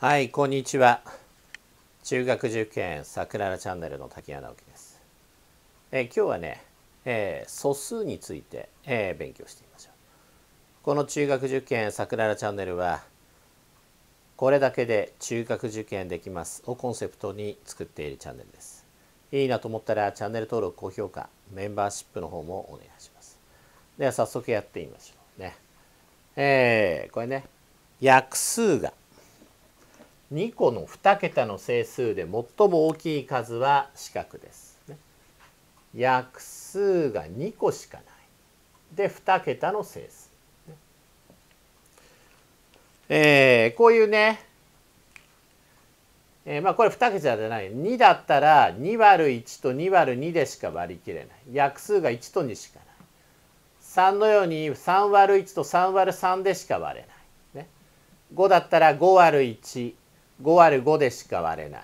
はい、こんにちは。中学受験さくららチャンネルの滝谷直樹です。え今日はね、えー、素数について、えー、勉強してみましょう。この中学受験さくららチャンネルは、これだけで中学受験できますをコンセプトに作っているチャンネルです。いいなと思ったらチャンネル登録、高評価、メンバーシップの方もお願いします。では早速やってみましょうね。えー、これね、約数が2個の2桁の整数で最も大きい数は四角です。約数が2個しかない。で2桁の整数。えー、こういうね、えー、まあこれ2桁じゃない2だったら2割る1と2割る2でしか割り切れない約数が1と2しかない3のように3割る1と3割る3でしか割れない、ね、5だったら5割る1 5割る5でしか割れない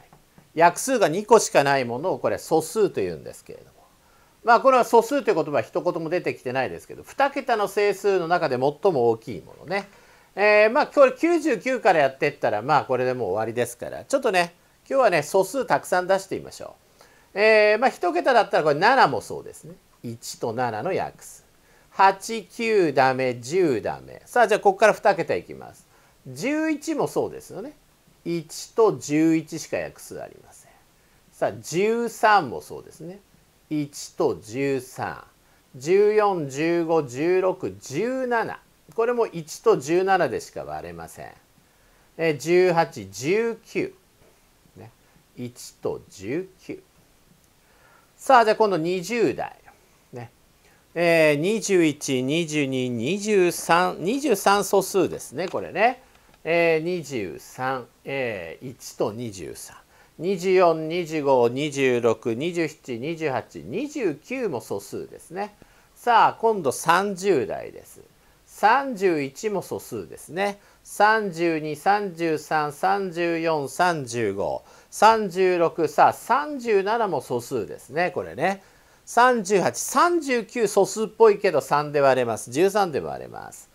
約数が2個しかないものをこれ素数というんですけれどもまあこれは素数という言葉は一言も出てきてないですけど2桁の整数の中で最も大きいものね。えー、まあこれ99からやってったらまあこれでもう終わりですからちょっとね今日はね素数たくさん出してみましょう。えー、まあ1桁だったらこれ7もそうですね。1と7の約数。89ダメ10ダメ。さあじゃあここから2桁いきます。11もそうですよね。1と11しか約数ありませんさあ13もそうですね1と1314151617これも1と17でしか割れません1819ね1と19さあじゃあ今度20代ねえー、21222323素数ですねこれねえー、23、えー、1と23。242526272829も素数ですねさあ今度30代です31も素数ですね3233343536さあ37も素数ですねこれね3839素数っぽいけど3で割れます13で割れます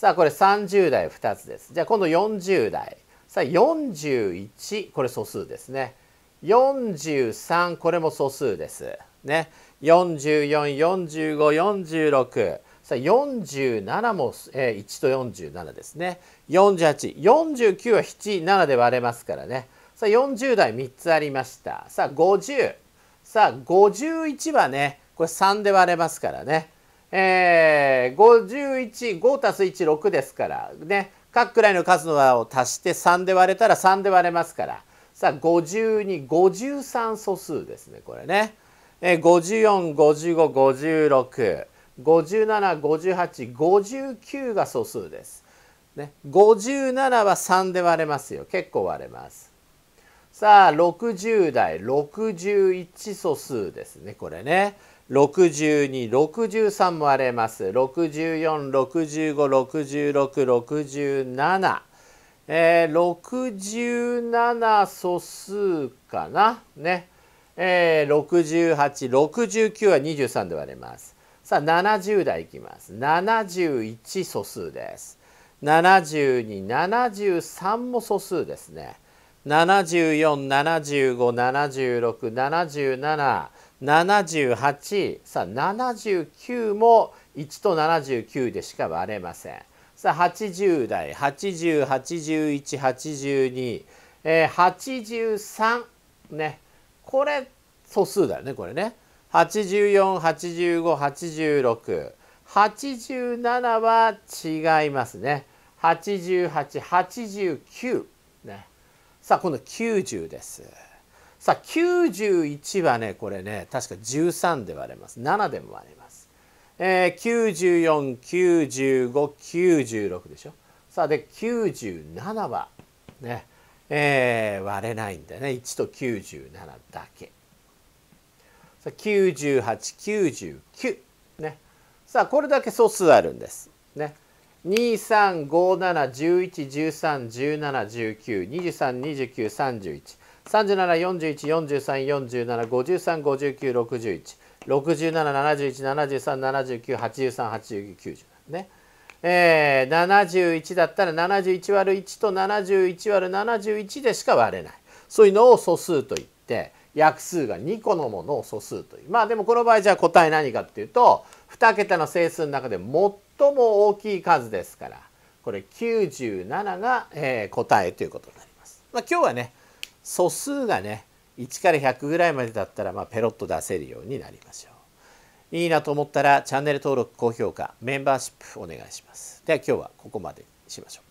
さあこれ30代2つです。じゃあ今度40代。さあ41これ素数ですね。43これも素数です。ね。444546さあ47も、えー、1と47ですね。4849は77で割れますからね。さあ40代3つありました。さあ50。さあ51はねこれ3で割れますからね。えー、51、5たす1、6ですからね、各くらいの数の和を足して3で割れたら3で割れますから、さあ52、53素数ですね、これね。えー、54、55、56。575859が素数です、ね、57は3で割れますよ結構割れますさあ60代61素数ですねこれね6263もあれます64656667えー、67素数かなね、えー、6869は23で割れますさあ70代いきます71素数です7273も素数ですね74757677 78さあ79も1と79でしか割れません。さあ80代808182、えー、83ねこれ素数だよねこれね。848586。87は違いますね。88、89ね。さあ、今度90です。さあ91はねこれね確か13で割れます7でも割れます、えー、949596でしょさあで97はね、えー、割れないんだよね1と97だけ9899ねさあこれだけ素数あるんですね235711131719232931 3 7 4 1 4 3 4 3 5 9 6 1 6 7 7 1 7 3 7 9 8 3 8 9 8 0ねえー、71だったら71割る1と71割る71でしか割れないそういうのを素数といって約数が2個のものを素数というまあでもこの場合じゃあ答え何かっていうと2桁の整数の中で最も大きい数ですからこれ97が、えー、答えということになります。まあ、今日はね素数がね1から100ぐらいまでだったら、まあ、ペロッと出せるようになりましょう。いいなと思ったらチャンネル登録、高評価、メンバーシップお願いします。では今日はここまでにしましょう。